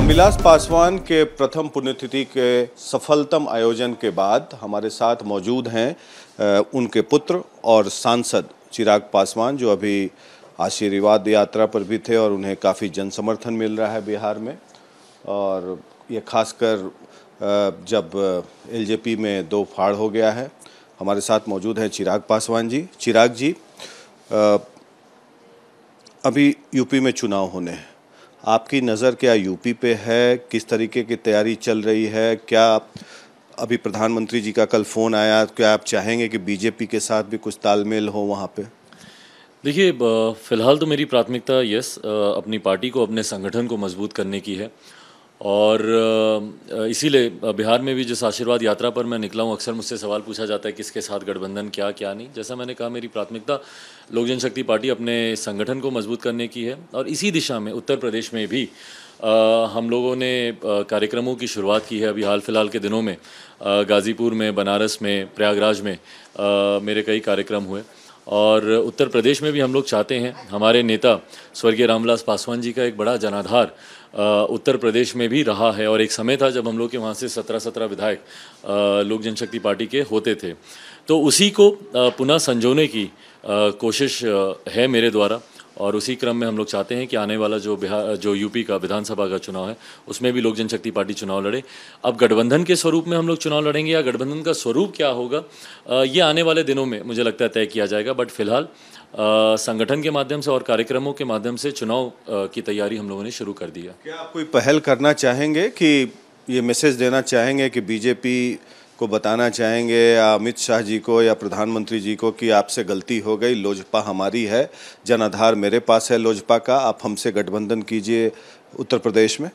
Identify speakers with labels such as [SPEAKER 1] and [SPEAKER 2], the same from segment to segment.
[SPEAKER 1] रामविलास पासवान के प्रथम पुण्यतिथि के सफलतम आयोजन के बाद हमारे साथ मौजूद हैं उनके पुत्र और सांसद चिराग पासवान जो अभी आशीर्वाद यात्रा पर भी थे और उन्हें काफ़ी जनसमर्थन मिल रहा है बिहार में और ये खासकर जब एलजेपी में दो फाड़ हो गया है हमारे साथ मौजूद हैं चिराग पासवान जी चिराग जी अभी यूपी में चुनाव होने हैं आपकी नज़र क्या यूपी पे है किस तरीके की तैयारी चल रही है क्या अभी प्रधानमंत्री जी का कल फ़ोन आया क्या आप चाहेंगे कि बीजेपी के साथ भी कुछ तालमेल हो वहाँ पे
[SPEAKER 2] देखिए फ़िलहाल तो मेरी प्राथमिकता यस अपनी पार्टी को अपने संगठन को मजबूत करने की है और इसीलिए बिहार में भी जिस आशीर्वाद यात्रा पर मैं निकला हूँ अक्सर मुझसे सवाल पूछा जाता है किसके साथ गठबंधन क्या क्या नहीं जैसा मैंने कहा मेरी प्राथमिकता लोक जनशक्ति पार्टी अपने संगठन को मजबूत करने की है और इसी दिशा में उत्तर प्रदेश में भी हम लोगों ने कार्यक्रमों की शुरुआत की है अभी हाल फिलहाल के दिनों में गाज़ीपुर में बनारस में प्रयागराज में मेरे कई कार्यक्रम हुए और उत्तर प्रदेश में भी हम लोग चाहते हैं हमारे नेता स्वर्गीय रामविलास पासवान जी का एक बड़ा जनाधार उत्तर प्रदेश में भी रहा है और एक समय था जब हम लोग के वहाँ से सत्रह सत्रह विधायक लोक जनशक्ति पार्टी के होते थे तो उसी को पुनः संजोने की कोशिश है मेरे द्वारा और उसी क्रम में हम लोग चाहते हैं कि आने वाला जो बिहार जो यूपी का विधानसभा का चुनाव है उसमें भी लोक जनशक्ति पार्टी चुनाव लड़े अब गठबंधन के स्वरूप में हम लोग चुनाव लड़ेंगे या गठबंधन का स्वरूप क्या होगा ये आने वाले दिनों में मुझे लगता है तय किया जाएगा बट फिलहाल संगठन के माध्यम से और कार्यक्रमों के माध्यम से चुनाव की
[SPEAKER 1] तैयारी हम लोगों ने शुरू कर दिया क्या आप कोई पहल करना चाहेंगे कि ये मैसेज देना चाहेंगे कि बीजेपी को बताना चाहेंगे या अमित शाह जी को या प्रधानमंत्री जी को कि आपसे गलती हो गई लोजपा हमारी है जन आधार मेरे पास है लोजपा का आप हमसे गठबंधन कीजिए उत्तर प्रदेश में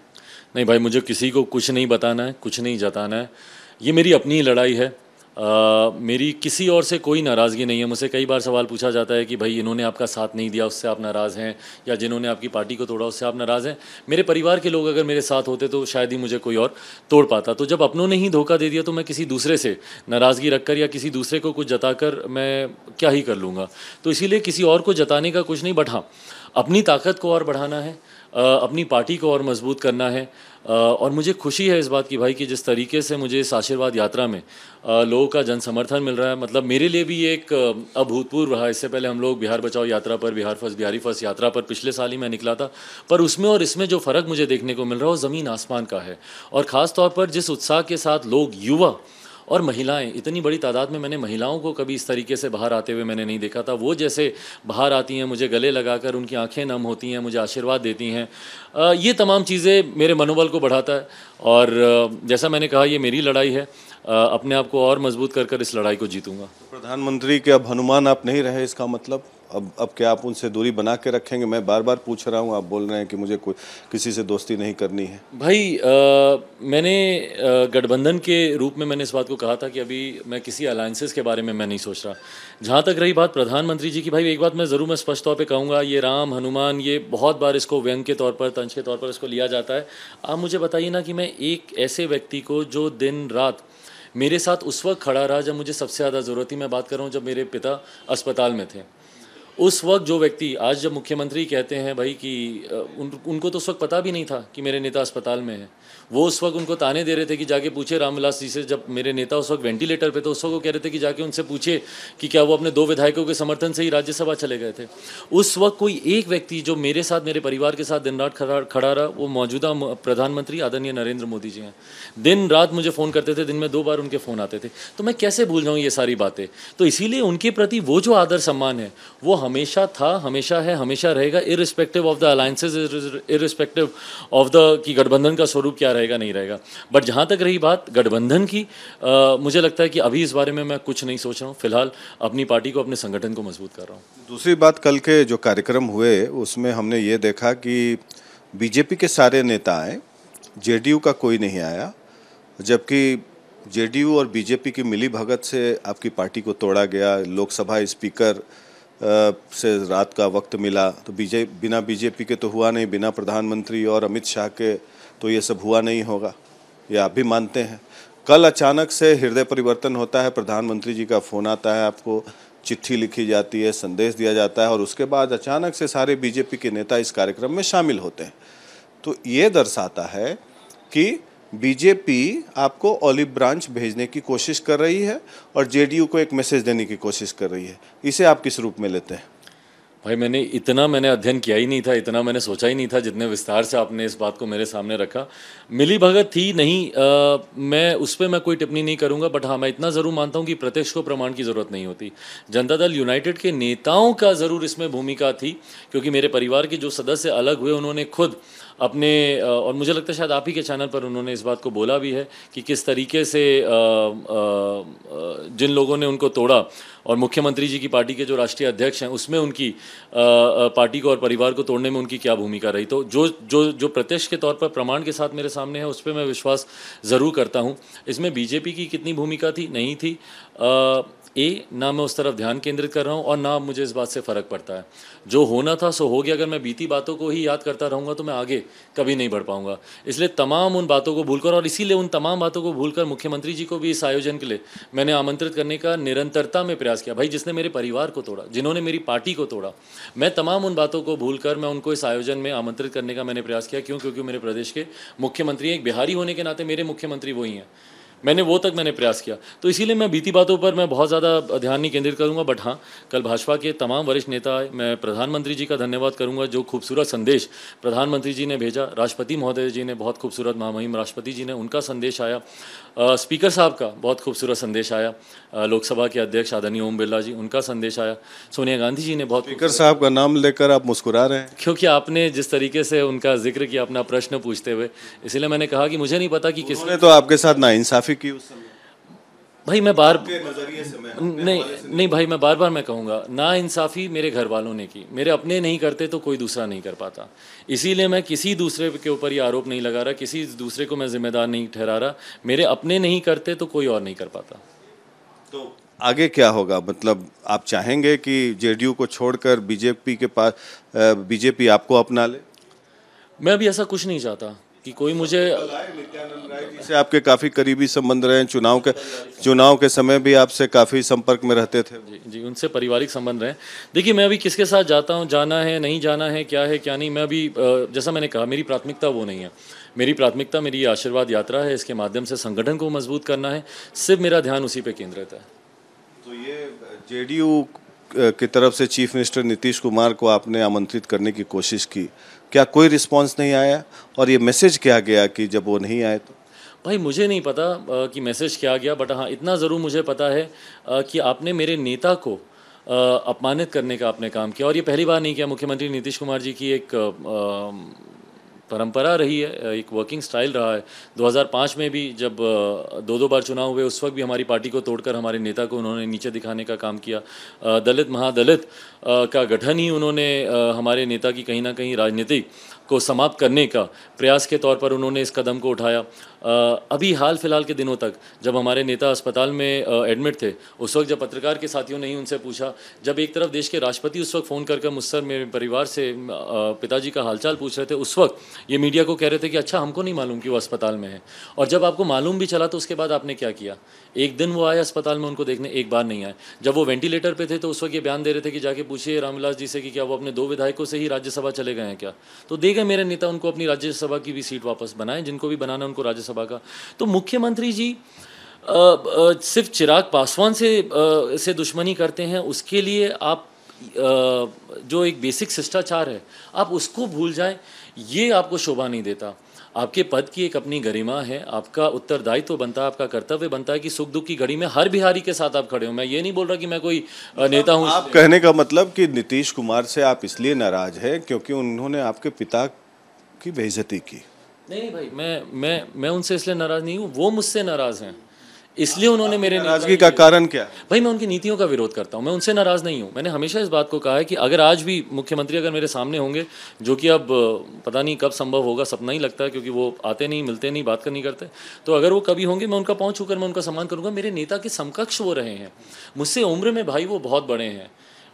[SPEAKER 1] नहीं भाई मुझे किसी को कुछ नहीं बताना है कुछ नहीं जताना
[SPEAKER 2] है ये मेरी अपनी लड़ाई है मेरी किसी और से कोई नाराज़गी नहीं है मुझसे कई बार सवाल पूछा जाता है कि भाई इन्होंने आपका साथ नहीं दिया उससे आप नाराज़ हैं या जिन्होंने आपकी पार्टी को तोड़ा उससे आप नाराज़ हैं मेरे परिवार के लोग अगर मेरे साथ होते तो शायद ही मुझे कोई और तोड़ पाता तो जब अपनों ने ही धोखा दे दिया तो मैं किसी दूसरे से नाराज़गी रख कर या किसी दूसरे को कुछ जताकर मैं क्या ही कर लूँगा तो इसीलिए किसी और को जताने का कुछ नहीं बट हाँ अपनी ताकत को और बढ़ाना है अपनी पार्टी को और मजबूत करना है और मुझे खुशी है इस बात की भाई कि जिस तरीके से मुझे इस आशीर्वाद यात्रा में लोगों का जन समर्थन मिल रहा है मतलब मेरे लिए भी एक अभूतपूर्व रहा इससे पहले हम लोग बिहार बचाओ यात्रा पर बिहार फर्स्ट बिहारी फर्स्ट यात्रा पर पिछले साल ही मैं निकला था पर उसमें और इसमें जो फ़र्क मुझे देखने को मिल रहा है वो ज़मीन आसमान का है और ख़ास तौर पर जिस उत्साह के साथ लोग युवा और महिलाएं इतनी बड़ी तादाद में मैंने महिलाओं को कभी इस तरीके से बाहर आते हुए मैंने नहीं देखा था वो जैसे बाहर आती हैं मुझे गले लगाकर उनकी आंखें नम होती हैं मुझे आशीर्वाद देती हैं ये तमाम चीज़ें मेरे मनोबल को बढ़ाता है और जैसा मैंने कहा ये मेरी लड़ाई है अपने आप को और मजबूत कर कर इस लड़ाई को जीतूंगा
[SPEAKER 1] प्रधानमंत्री के अब हनुमान आप नहीं रहे इसका मतलब अब अब क्या आप उनसे दूरी बना के रखेंगे मैं बार बार पूछ रहा हूँ आप बोल रहे हैं कि मुझे कोई किसी से दोस्ती नहीं करनी है
[SPEAKER 2] भाई आ, मैंने गठबंधन के रूप में मैंने इस बात को कहा था कि अभी मैं किसी अलायंसेस के बारे में मैं नहीं सोच रहा जहाँ तक रही बात प्रधानमंत्री जी की भाई एक बात मैं ज़रूर मैं स्पष्ट तौर पर कहूँगा ये राम हनुमान ये बहुत बार इसको व्यंग के तौर पर तंज के तौर पर इसको लिया जाता है आप मुझे बताइए ना कि मैं एक ऐसे व्यक्ति को जो दिन रात मेरे साथ उस वक्त खड़ा रहा जब मुझे सबसे ज़्यादा ज़रूरत थी मैं बात कर रहा हूँ जब मेरे पिता अस्पताल में थे उस वक्त जो व्यक्ति आज जब मुख्यमंत्री कहते हैं भाई कि उन उनको तो उस वक्त पता भी नहीं था कि मेरे नेता अस्पताल में है वो उस वक्त उनको ताने दे रहे थे कि जाके पूछे रामविलास जी से जब मेरे नेता उस वक्त वेंटिलेटर पे तो उस वक्त वो कह रहे थे कि जाके उनसे पूछे कि क्या वो अपने दो विधायकों के समर्थन से ही राज्यसभा चले गए थे उस वक्त कोई एक व्यक्ति जो मेरे साथ मेरे परिवार के साथ दिन रात खड़ा खड़ा रहा वो मौजूदा प्रधानमंत्री आदरणीय नरेंद्र मोदी जी हैं दिन रात मुझे फ़ोन करते थे दिन में दो बार उनके फ़ोन आते थे तो मैं कैसे भूल जाऊँ ये सारी बातें तो इसीलिए उनके प्रति वो जो आदर सम्मान है वो हमेशा था हमेशा है हमेशा रहेगा irrespective of the alliances irrespective of the कि गठबंधन का स्वरूप स्वरूप क्या रहेगा नहीं रहेगा बट जहाँ तक रही बात गठबंधन की आ, मुझे लगता है कि अभी इस बारे में मैं कुछ नहीं सोच रहा हूँ फिलहाल अपनी पार्टी को अपने संगठन को मजबूत कर रहा हूँ
[SPEAKER 1] दूसरी बात कल के जो कार्यक्रम हुए उसमें हमने ये देखा कि बीजेपी के सारे नेता आए जे का कोई नहीं आया जबकि जेडीयू और बीजेपी की मिली भगत से आपकी पार्टी को तोड़ा गया लोकसभा स्पीकर से रात का वक्त मिला तो बीजे बिना बीजेपी के तो हुआ नहीं बिना प्रधानमंत्री और अमित शाह के तो ये सब हुआ नहीं होगा ये आप भी मानते हैं कल अचानक से हृदय परिवर्तन होता है प्रधानमंत्री जी का फ़ोन आता है आपको चिट्ठी लिखी जाती है संदेश दिया जाता है और उसके बाद अचानक से सारे बीजेपी के नेता इस कार्यक्रम में शामिल होते हैं तो ये दर्शाता है कि बीजेपी आपको ऑलिव ब्रांच भेजने की कोशिश कर रही है और जेडीयू को एक मैसेज देने की कोशिश कर रही है इसे आप किस रूप में लेते हैं
[SPEAKER 2] भाई मैंने इतना मैंने अध्ययन किया ही नहीं था इतना मैंने सोचा ही नहीं था जितने विस्तार से आपने इस बात को मेरे सामने रखा मिली भगत थी नहीं आ, मैं उस पर मैं कोई टिप्पणी नहीं करूंगा बट हाँ मैं इतना ज़रूर मानता हूँ कि प्रत्यक्ष को प्रमाण की ज़रूरत नहीं होती जनता दल यूनाइटेड के नेताओं का ज़रूर इसमें भूमिका थी क्योंकि मेरे परिवार के जो सदस्य अलग हुए उन्होंने खुद अपने और मुझे लगता है शायद आप ही के चैनल पर उन्होंने इस बात को बोला भी है कि किस तरीके से जिन लोगों ने उनको तोड़ा और मुख्यमंत्री जी की पार्टी के जो राष्ट्रीय अध्यक्ष हैं उसमें उनकी पार्टी को और परिवार को तोड़ने में उनकी क्या भूमिका रही तो जो जो जो प्रत्यक्ष के तौर पर प्रमाण के साथ मेरे सामने है उस पर मैं विश्वास ज़रूर करता हूँ इसमें बीजेपी की कितनी भूमिका थी नहीं थी ए ना मैं उस तरफ ध्यान केंद्रित कर रहा हूँ और ना मुझे इस बात से फ़र्क पड़ता है जो होना था सो हो गया अगर मैं बीती बातों को ही याद करता रहूँगा तो मैं आगे कभी नहीं बढ़ पाऊँगा इसलिए तमाम उन बातों को भूलकर और इसीलिए उन तमाम बातों को भूलकर मुख्यमंत्री जी को भी इस आयोजन के लिए मैंने आमंत्रित करने का निरंतरता में प्रयास किया भाई जिसने मेरे परिवार को तोड़ा जिन्होंने मेरी पार्टी को तोड़ा मैं तमाम उन बातों को भूल मैं उनको इस आयोजन में आमंत्रित करने का मैंने प्रयास किया क्यों क्योंकि मेरे प्रदेश के मुख्यमंत्री एक बिहारी होने के नाते मेरे मुख्यमंत्री वही हैं मैंने वो तक मैंने प्रयास किया तो इसीलिए मैं बीती बातों पर मैं बहुत ज़्यादा ध्यान नहीं केंद्रित करूँगा बट हाँ कल भाजपा के तमाम वरिष्ठ नेता मैं प्रधानमंत्री जी का धन्यवाद करूँगा जो खूबसूरत संदेश प्रधानमंत्री जी ने भेजा राष्ट्रपति महोदय जी ने बहुत खूबसूरत महामहिम राष्ट्रपति जी ने उनका संदेश आया आ, स्पीकर साहब का बहुत खूबसूरत संदेश आया लोकसभा के अध्यक्ष आदरणीय ओम बिरला जी उनका संदेश आया
[SPEAKER 1] सोनिया गांधी जी ने बहुत स्पीकर साहब का नाम लेकर आप मुस्कुरा रहे हैं
[SPEAKER 2] क्योंकि आपने जिस तरीके से उनका जिक्र किया अपना प्रश्न पूछते हुए इसलिए मैंने कहा कि मुझे नहीं पता कि किसने
[SPEAKER 1] तो आपके साथ नाइंसाफी थी कि उस समय भाई मैं बार नहीं
[SPEAKER 2] नहीं भाई मैं बार बार मैं कहूँगा ना इंसाफ़ी मेरे घर वालों ने की मेरे अपने नहीं करते तो कोई दूसरा नहीं कर पाता इसीलिए मैं किसी दूसरे के ऊपर ये आरोप नहीं लगा रहा किसी दूसरे को मैं जिम्मेदार नहीं ठहरा रहा मेरे अपने नहीं करते तो कोई और नहीं कर पाता
[SPEAKER 1] तो आगे क्या होगा मतलब आप चाहेंगे कि जेडीयू को छोड़कर बीजेपी के पास बीजेपी आपको अपना ले
[SPEAKER 2] मैं अभी ऐसा कुछ नहीं चाहता कि कोई मुझे
[SPEAKER 1] से आपके काफ़ी करीबी संबंध रहे चुनाव के चुनाव के समय भी आपसे काफ़ी संपर्क में रहते थे जी
[SPEAKER 2] जी उनसे पारिवारिक संबंध रहे देखिए मैं अभी किसके साथ जाता हूँ जाना है नहीं जाना है क्या है क्या नहीं मैं अभी जैसा मैंने कहा मेरी प्राथमिकता वो नहीं है मेरी प्राथमिकता मेरी आशीर्वाद यात्रा है इसके माध्यम से संगठन को मजबूत करना है सिर्फ मेरा ध्यान उसी पर केंद्रित है
[SPEAKER 1] तो ये जे की तरफ से चीफ मिनिस्टर नीतीश कुमार को आपने आमंत्रित करने की कोशिश की क्या कोई रिस्पॉन्स नहीं आया और ये मैसेज क्या गया कि जब वो नहीं आए तो
[SPEAKER 2] भाई मुझे नहीं पता कि मैसेज क्या गया बट हाँ इतना ज़रूर मुझे पता है कि आपने मेरे नेता को अपमानित करने का आपने काम किया और ये पहली बार नहीं किया मुख्यमंत्री नीतीश कुमार जी की एक आ, परंपरा रही है एक वर्किंग स्टाइल रहा है 2005 में भी जब दो दो बार चुनाव हुए उस वक्त भी हमारी पार्टी को तोड़कर हमारे नेता को उन्होंने नीचे दिखाने का काम किया दलित महादलित का गठन ही उन्होंने हमारे नेता की कहीं ना कहीं राजनीतिक को समाप्त करने का प्रयास के तौर पर उन्होंने इस कदम को उठाया अभी हाल फिलहाल के दिनों तक जब हमारे नेता अस्पताल में एडमिट थे उस वक्त जब पत्रकार के साथियों ने ही उनसे पूछा जब एक तरफ देश के राष्ट्रपति उस वक्त फ़ोन कर कर मुझसे मेरे परिवार से पिताजी का हालचाल पूछ रहे थे उस वक्त ये मीडिया को कह रहे थे कि अच्छा हमको नहीं मालूम कि वो अस्पताल में है और जब आपको मालूम भी चला तो उसके बाद आपने क्या किया एक दिन वो आए अस्पताल में उनको देखने एक बार नहीं आए जब वो वेंटिलेटर पर थे तो उस वक्त ये बयान दे रहे थे कि जाके पूछिए रामविलास जी से कि क्या वो अपने दो विधायकों से ही राज्यसभा चले गए हैं क्या तो देख के मेरे नेता उनको अपनी राज्यसभा की भी सीट वापस बनाए जिनको भी बनाना उनको राज्यसभा का तो मुख्यमंत्री जी आ, आ, सिर्फ चिराग पासवान से आ, से दुश्मनी करते हैं उसके लिए आप जो एक बेसिक शिष्टाचार है आप उसको भूल जाएं ये आपको शोभा नहीं देता आपके पद की एक अपनी गरिमा है आपका उत्तरदायित्व तो बनता है आपका कर्तव्य बनता है कि सुख दुख की घड़ी में हर बिहारी के साथ आप खड़े हो मैं ये नहीं बोल रहा कि मैं कोई नेता हूँ आप कहने
[SPEAKER 1] का मतलब कि नीतीश कुमार से आप इसलिए नाराज हैं क्योंकि उन्होंने आपके पिता की बेइज्जती की
[SPEAKER 2] नहीं भाई मैं मैं मैं उनसे इसलिए नाराज़ नहीं हूँ वो मुझसे नाराज़ हैं इसलिए उन्होंने मेरे नाराजगी का कारण क्या भाई मैं उनकी नीतियों का विरोध करता हूँ मैं उनसे नाराज नहीं हूँ मैंने हमेशा इस बात को कहा है कि अगर आज भी मुख्यमंत्री अगर मेरे सामने होंगे जो कि अब पता नहीं कब संभव होगा सपना ही लगता है क्योंकि वो आते नहीं मिलते नहीं बात कर नहीं करते तो अगर वो कभी होंगे मैं उनका पहुँच होकर मैं उनका सम्मान करूँगा मेरे नेता के समकक्ष वो रहे हैं मुझसे उम्र में भाई वो बहुत बड़े हैं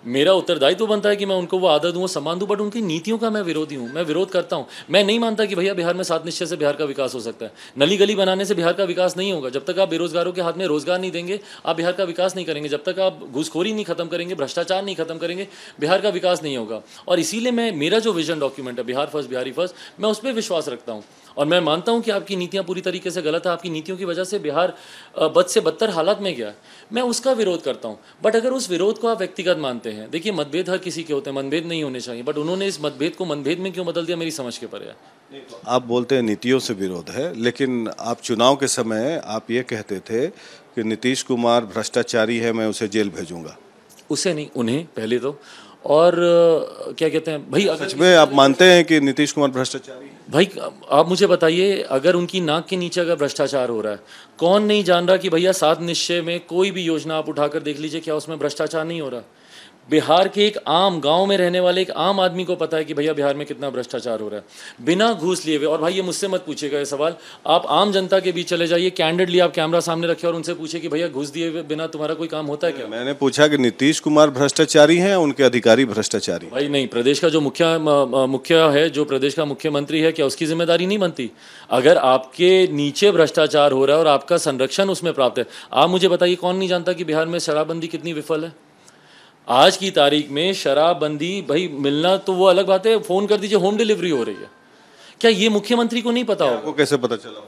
[SPEAKER 2] मेरा उत्तरदायित्व तो बनता है कि मैं उनको वो आदत दूँ सम्मान दूँ बट उनकी नीतियों का मैं विरोधी हूँ मैं विरोध करता हूँ मैं नहीं मानता कि भैया बिहार में सात निश्चय से बिहार का विकास हो सकता है नली गली बनाने से बिहार का विकास नहीं होगा जब तक आप बेरोजगारों के हाथ में रोजगार नहीं देंगे आप बिहार का विकास नहीं करेंगे जब तक आप घुसखोरी नहीं खत्म करेंगे भ्रष्टाचार नहीं खत्म करेंगे बिहार का विकास नहीं होगा और इसीलिए मैं मेरा जो विजन डॉक्यूमेंट है बिहार फर्स्ट बिहारी फर्स्ट मैं उस पर विश्वास रखता हूँ और मैं मानता हूँ कि आपकी नीतियाँ पूरी तरीके से गलत है आपकी नीतियों की वजह से बिहार बद से बदतर हालात में गया मैं उसका विरोध करता हूँ बट अगर उस विरोध को आप व्यक्तिगत मानते हैं होते हैं देखिए मतभेद हर किसी के होते हैं मतभेद नहीं होने चाहिए बट उन्होंने इस मतभेद को मतभेद में क्यों बदल दिया मेरी समझ के परे
[SPEAKER 1] आप बोलते हैं नीतियों से विरोध है लेकिन आप चुनाव के समय आप ये कहते थे कि नीतीश कुमार भ्रष्टाचारी है मैं उसे जेल भेजूंगा उसे नहीं उन्हें
[SPEAKER 2] पहले तो और क्या कहते हैं भाई सच में आप
[SPEAKER 1] मानते हैं कि नीतीश कुमार भ्रष्टाचारी
[SPEAKER 2] भाई आप मुझे बताइए अगर उनकी नाक के नीचे अगर भ्रष्टाचार हो रहा है कौन नहीं जान रहा कि भैया सात निश्चय में कोई भी योजना आप उठाकर देख लीजिए क्या उसमें भ्रष्टाचार नहीं हो रहा बिहार के एक आम गांव में रहने वाले एक आम आदमी को पता है कि भैया बिहार में कितना भ्रष्टाचार हो रहा है बिना घूस लिए हुए और भाई ये मुझसे मत पूछेगा ये सवाल आप आम जनता के बीच चले जाइए कैंडिडली आप कैमरा सामने रखे और उनसे पूछे कि भैया घूस दिए हुए बिना तुम्हारा कोई काम होता है क्या मैंने
[SPEAKER 1] पूछा कि नीतीश कुमार भ्रष्टाचारी है उनके अधिकारी भ्रष्टाचारी
[SPEAKER 2] भाई नहीं प्रदेश का जो मुख्य मुख्य है जो प्रदेश का मुख्यमंत्री है क्या उसकी जिम्मेदारी नहीं बनती अगर आपके नीचे भ्रष्टाचार हो रहा है और आपका संरक्षण उसमें प्राप्त है आप मुझे बताइए कौन नहीं जानता कि बिहार में शराबबंदी कितनी विफल है आज की तारीख में शराबबंदी भाई मिलना तो वो अलग बात है फोन कर दीजिए होम डिलीवरी हो रही है क्या ये मुख्यमंत्री को नहीं पता होगा कैसे पता चला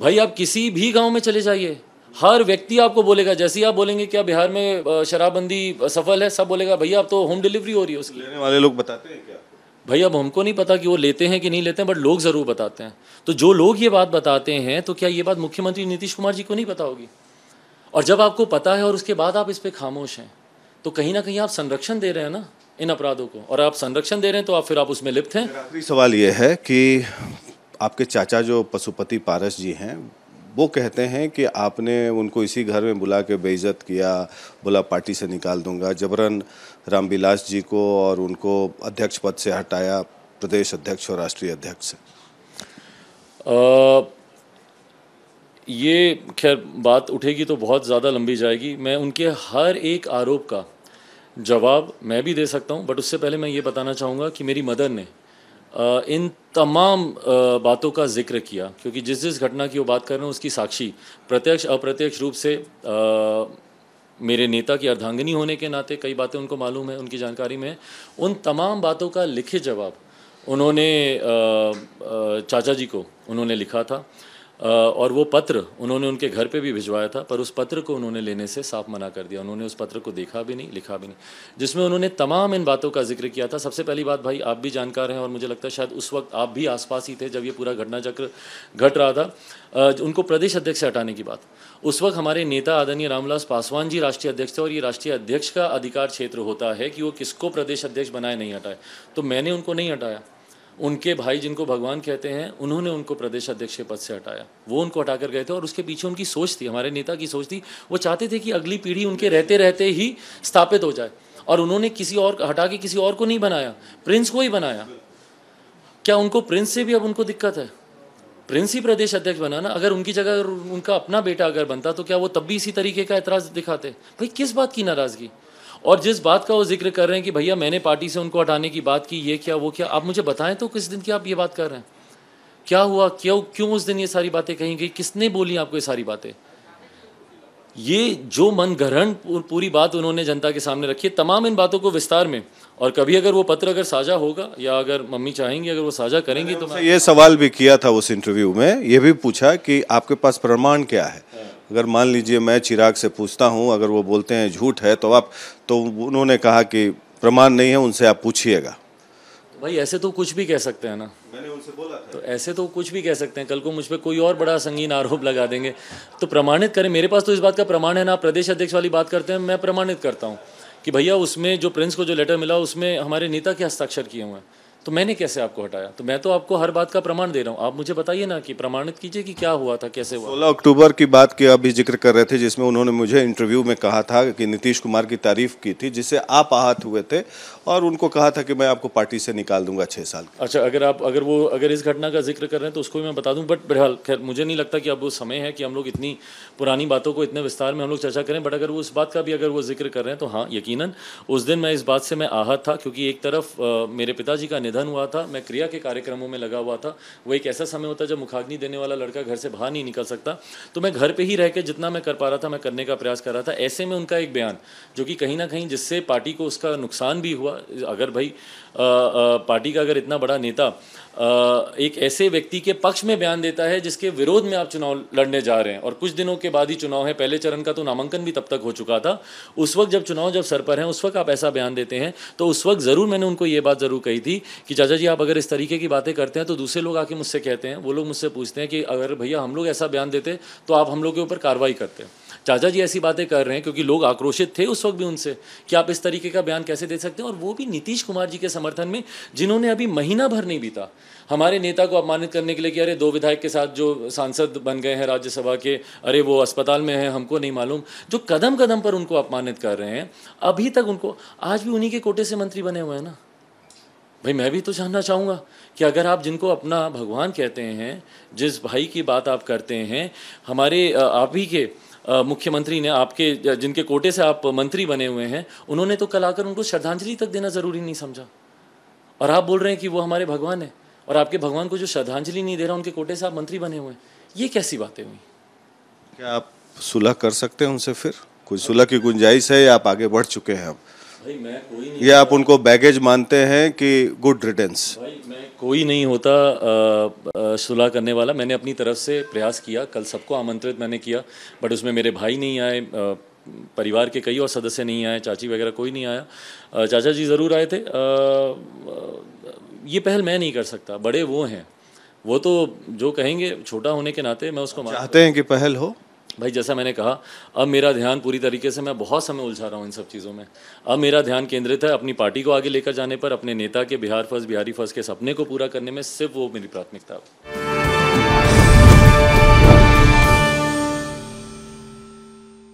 [SPEAKER 2] भाई आप किसी भी गांव में चले जाइए हर व्यक्ति आपको बोलेगा जैसे ही आप बोलेंगे क्या बिहार में शराबबंदी सफल है सब बोलेगा भैया आप तो होम डिलीवरी हो रही है उसकी लेने
[SPEAKER 1] वाले लोग बताते हैं क्या
[SPEAKER 2] भाई अब हमको नहीं पता कि वो लेते हैं कि नहीं लेते हैं बट लोग ज़रूर बताते हैं तो जो लोग ये बात बताते हैं तो क्या ये बात मुख्यमंत्री नीतीश कुमार जी को नहीं पता होगी और जब आपको पता है और उसके बाद आप इस पर खामोश हैं तो कहीं ना कहीं आप संरक्षण दे रहे हैं ना इन अपराधों को और आप संरक्षण दे रहे हैं तो आप फिर आप उसमें लिप्त हैं आखिरी सवाल
[SPEAKER 1] ये है कि आपके चाचा जो पशुपति पारस जी हैं वो कहते हैं कि आपने उनको इसी घर में बुला के बेइज्जत किया बोला पार्टी से निकाल दूंगा जबरन रामविलास जी को और उनको अध्यक्ष पद से हटाया प्रदेश अध्यक्ष और राष्ट्रीय अध्यक्ष से
[SPEAKER 2] ये खैर बात उठेगी तो बहुत ज़्यादा लंबी जाएगी मैं उनके हर एक आरोप का जवाब मैं भी दे सकता हूँ बट उससे पहले मैं ये बताना चाहूँगा कि मेरी मदर ने इन तमाम बातों का जिक्र किया क्योंकि जिस जिस घटना की वो बात कर रहे हैं उसकी साक्षी प्रत्यक्ष अप्रत्यक्ष रूप से मेरे नेता की अर्धांगिनी होने के नाते कई बातें उनको मालूम है उनकी जानकारी में उन तमाम बातों का लिखे जवाब उन्होंने चाचा जी को उन्होंने लिखा था और वो पत्र उन्होंने उनके घर पे भी भिजवाया था पर उस पत्र को उन्होंने लेने से साफ मना कर दिया उन्होंने उस पत्र को देखा भी नहीं लिखा भी नहीं जिसमें उन्होंने तमाम इन बातों का जिक्र किया था सबसे पहली बात भाई आप भी जानकार हैं और मुझे लगता है शायद उस वक्त आप भी आसपास ही थे जब ये पूरा घटनाचक्र घट रहा था उनको प्रदेश अध्यक्ष से हटाने की बात उस वक्त हमारे नेता आदरणीय रामविलास पासवान जी राष्ट्रीय अध्यक्ष थे और ये राष्ट्रीय अध्यक्ष का अधिकार क्षेत्र होता है कि वो किसको प्रदेश अध्यक्ष बनाए नहीं हटाए तो मैंने उनको नहीं हटाया उनके भाई जिनको भगवान कहते हैं उन्होंने उनको प्रदेश अध्यक्ष के पद से हटाया वो उनको हटाकर गए थे और उसके पीछे उनकी सोच थी हमारे नेता की सोच थी वो चाहते थे कि अगली पीढ़ी उनके रहते रहते ही स्थापित हो जाए और उन्होंने किसी और हटा के किसी और को नहीं बनाया प्रिंस को ही बनाया क्या उनको प्रिंस से भी अब उनको दिक्कत है प्रिंस ही प्रदेश अध्यक्ष बना ना अगर उनकी जगह अगर उनका अपना बेटा अगर बनता तो क्या वो तब भी इसी तरीके का एतराज़ दिखाते भाई किस बात की नाराज़गी और जिस बात का वो जिक्र कर रहे हैं कि भैया मैंने पार्टी से उनको हटाने की बात की ये क्या वो क्या आप मुझे बताएं तो किस दिन की आप ये बात कर रहे हैं क्या हुआ क्यों क्यों उस दिन ये सारी बातें कही गई किसने बोली आपको ये सारी बातें ये जो मन ग्रहण पूरी बात उन्होंने जनता के सामने रखी है तमाम इन बातों को विस्तार में और कभी अगर वो पत्र अगर साझा होगा या अगर मम्मी चाहेंगी अगर वो साझा करेंगी तो
[SPEAKER 1] मैं ये सवाल भी किया था उस इंटरव्यू में ये भी पूछा कि आपके पास प्रमाण क्या है अगर मान लीजिए मैं चिराग से पूछता हूँ अगर वो बोलते हैं झूठ है तो आप तो उन्होंने कहा कि प्रमाण नहीं है उनसे आप पूछिएगा
[SPEAKER 2] भाई ऐसे तो कुछ भी कह सकते हैं ना मैंने उनसे बोला था तो ऐसे तो कुछ भी कह सकते हैं कल को मुझ पर कोई और बड़ा संगीन आरोप लगा देंगे तो प्रमाणित करें मेरे पास तो इस बात का प्रमाण है ना प्रदेश अध्यक्ष वाली बात करते हैं मैं प्रमाणित करता हूँ कि भैया उसमें जो प्रिंस को जो लेटर मिला उसमें हमारे नेता के हस्ताक्षर किए हुए हैं तो मैंने कैसे आपको हटाया तो मैं तो आपको हर बात का प्रमाण दे रहा हूँ आप मुझे बताइए ना कि प्रमाणित कीजिए कि क्या हुआ था कैसे हुआ
[SPEAKER 1] सोलह अक्टूबर की बात की अभी जिक्र कर रहे थे जिसमें उन्होंने मुझे इंटरव्यू में कहा था कि नीतीश कुमार की तारीफ की थी जिससे आप आहत हुए थे और उनको कहा था कि मैं आपको पार्टी से निकाल दूंगा छः साल
[SPEAKER 2] अच्छा अगर आप अगर वो अगर इस घटना का जिक्र कर रहे हैं तो उसको भी मैं बता दूँ बट बहरहाल खैर मुझे नहीं लगता कि अब वो समय है कि हम लोग इतनी पुरानी बातों को इतने विस्तार में हम लोग चर्चा करें बट अगर वो उस बात का भी अगर वो जिक्र कर रहे हैं तो हाँ यकीन उस दिन मैं इस बात से मैं आहत था क्योंकि एक तरफ मेरे पिताजी का निधन हुआ था मैं क्रिया के कार्यक्रमों में लगा हुआ था वो एक ऐसा समय होता जब मुखाग्नि देने वाला लड़का घर से बाहर नहीं निकल सकता तो मैं घर पर ही रह के जितना मैं कर पा रहा था मैं करने का प्रयास कर रहा था ऐसे में उनका एक बयान जो कि कहीं ना कहीं जिससे पार्टी को उसका नुकसान भी हुआ अगर भाई पार्टी का अगर इतना बड़ा नेता एक ऐसे व्यक्ति के पक्ष में बयान देता है जिसके विरोध में आप चुनाव लड़ने जा रहे हैं और कुछ दिनों के बाद ही चुनाव है पहले चरण का तो नामांकन भी तब तक हो चुका था उस वक्त जब चुनाव जब सर पर है उस वक्त आप ऐसा बयान देते हैं तो उस वक्त ज़रूर मैंने उनको ये बात ज़रूर कही थी कि चाचा जी आप अगर इस तरीके की बातें करते हैं तो दूसरे लोग आके मुझसे कहते हैं वो लोग मुझसे पूछते हैं कि अगर भैया हम लोग ऐसा बयान देते तो आप हम लोग के ऊपर कार्रवाई करते हैं चाचा जी ऐसी बातें कर रहे हैं क्योंकि लोग आक्रोशित थे उस वक्त भी उनसे कि आप इस तरीके का बयान कैसे दे सकते हैं और वो भी नीतीश कुमार जी के समर्थन में जिन्होंने अभी महीना भर नहीं बीता हमारे नेता को अपमानित करने के लिए कि अरे दो विधायक के साथ जो सांसद बन गए हैं राज्यसभा के अरे वो अस्पताल में है हमको नहीं मालूम जो कदम कदम पर उनको अपमानित कर रहे हैं अभी तक उनको आज भी उन्हीं के कोटे से मंत्री बने हुए हैं ना भाई मैं भी तो जानना चाहूँगा कि अगर आप जिनको अपना भगवान कहते हैं जिस भाई की बात आप करते हैं हमारे आप ही के मुख्यमंत्री ने आपके जिनके कोटे से आप मंत्री बने हुए हैं उन्होंने तो कल आकर उनको श्रद्धांजलि तक देना ज़रूरी नहीं समझा और आप बोल रहे हैं कि वो हमारे भगवान है और आपके भगवान को जो श्रद्धांजलि नहीं दे रहा उनके कोटे से आप मंत्री बने हुए हैं ये कैसी बातें हुई
[SPEAKER 1] क्या आप सुलह कर सकते हैं उनसे फिर कोई सुलह की गुंजाइश है या आप आगे बढ़ चुके हैं अब ये आप उनको बैगेज मानते हैं कि गुड रिटर्न्स
[SPEAKER 2] कोई नहीं होता सुलह करने वाला मैंने अपनी तरफ से प्रयास किया कल सबको आमंत्रित मैंने किया बट उसमें मेरे भाई नहीं आए आ, परिवार के कई और सदस्य नहीं आए चाची वगैरह कोई नहीं आया चाचा जी ज़रूर आए थे ये पहल मैं नहीं कर सकता बड़े वो हैं वो तो जो कहेंगे छोटा होने के नाते मैं उसको चाहते
[SPEAKER 1] हैं कि पहल हो
[SPEAKER 2] भाई जैसा मैंने कहा अब मेरा ध्यान पूरी तरीके से मैं बहुत समय उलझा रहा हूँ इन सब चीज़ों में अब मेरा ध्यान केंद्रित है अपनी पार्टी को आगे लेकर जाने पर अपने नेता के बिहार फर्स्ट बिहारी फर्स्ट के सपने को पूरा करने में सिर्फ वो मेरी
[SPEAKER 1] प्राथमिकता